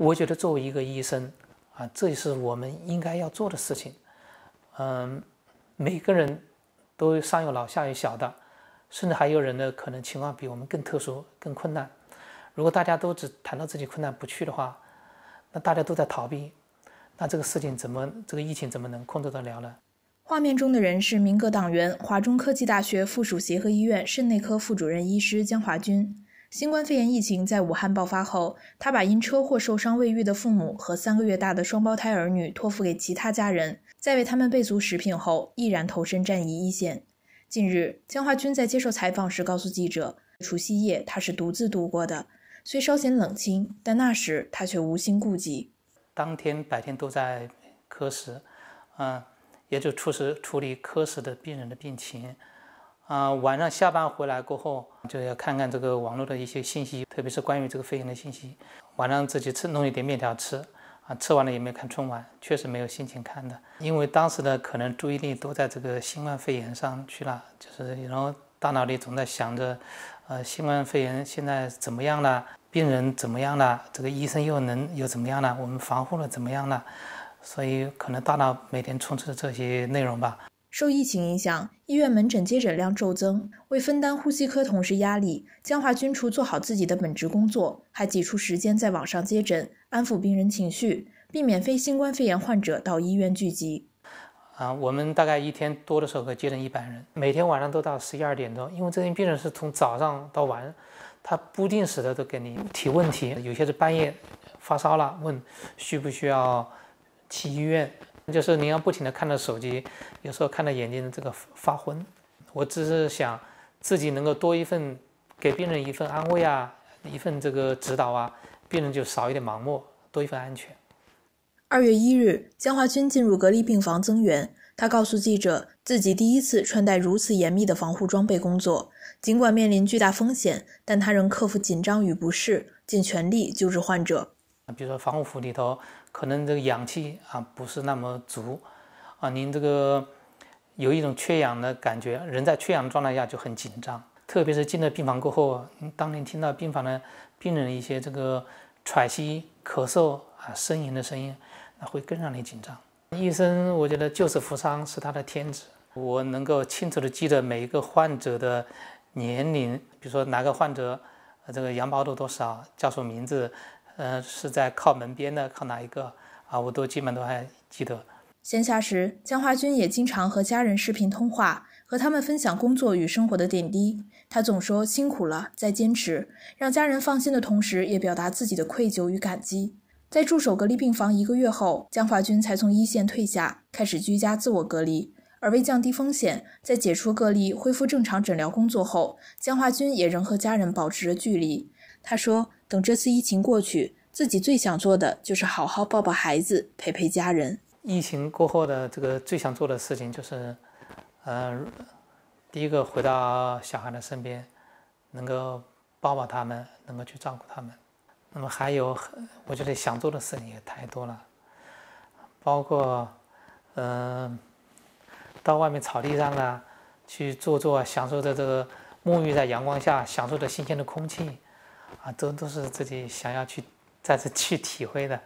我觉得作为一个医生，啊，这也是我们应该要做的事情。嗯，每个人都上有老下有小的，甚至还有人呢，可能情况比我们更特殊、更困难。如果大家都只谈到自己困难不去的话，那大家都在逃避，那这个事情怎么这个疫情怎么能控制得了呢？画面中的人是民革党员、华中科技大学附属协和医院肾内科副主任医师江华军。新冠肺炎疫情在武汉爆发后，他把因车祸受伤未愈的父母和三个月大的双胞胎儿女托付给其他家人，在为他们备足食品后，毅然投身战役一线。近日，江华军在接受采访时告诉记者：“除夕夜他是独自度过的，虽稍显冷清，但那时他却无心顾及。当天白天都在科室，嗯，也就处事处理科室的病人的病情。”啊，晚上下班回来过后，就要看看这个网络的一些信息，特别是关于这个肺炎的信息。晚上自己吃弄一点面条吃，啊，吃完了也没看春晚，确实没有心情看的，因为当时的可能注意力都在这个新冠肺炎上去了，就是然后大脑里总在想着，呃，新冠肺炎现在怎么样了？病人怎么样了？这个医生又能又怎么样了？我们防护了怎么样了？所以可能大脑每天充斥着这些内容吧。受疫情影响，医院门诊接诊量骤增，为分担呼吸科同事压力，江华军除做好自己的本职工作，还挤出时间在网上接诊，安抚病人情绪，避免非新冠肺炎患者到医院聚集。啊，我们大概一天多的时候可接诊一百人，每天晚上都到十一二点钟，因为这些病人是从早上到晚，他不定时的都给你提问题，有些是半夜发烧了，问需不需要去医院。就是你要不停地看着手机，有时候看着眼睛这个发昏。我只是想自己能够多一份，给病人一份安慰啊，一份这个指导啊，病人就少一点盲目，多一份安全。二月一日，江华军进入隔离病房增援。他告诉记者，自己第一次穿戴如此严密的防护装备工作，尽管面临巨大风险，但他仍克服紧张与不适，尽全力救治患者。比如说防护服里头。可能这个氧气啊不是那么足，啊您这个有一种缺氧的感觉，人在缺氧的状态下就很紧张，特别是进了病房过后，当您听到病房的病人一些这个喘息、咳嗽啊、呻吟的声音，那会更让你紧张。医生，我觉得救死扶伤是他的天职。我能够清楚地记得每一个患者的年龄，比如说哪个患者，这个羊毛度多少，叫什么名字。呃，是在靠门边的，靠哪一个啊？我都基本都还记得。闲暇时，江华军也经常和家人视频通话，和他们分享工作与生活的点滴。他总说辛苦了，在坚持，让家人放心的同时，也表达自己的愧疚与感激。在驻守隔离病房一个月后，江华军才从一线退下，开始居家自我隔离。而为降低风险，在解除隔离、恢复正常诊疗工作后，江华军也仍和家人保持着距离。他说。等这次疫情过去，自己最想做的就是好好抱抱孩子，陪陪家人。疫情过后的这个最想做的事情就是，嗯，第一个回到小孩的身边，能够抱抱他们，能够去照顾他们。那么还有，我觉得想做的事情也太多了，包括，嗯，到外面草地上啊，去坐坐，享受着这个沐浴在阳光下，享受着新鲜的空气。啊，都都是自己想要去再次去体会的。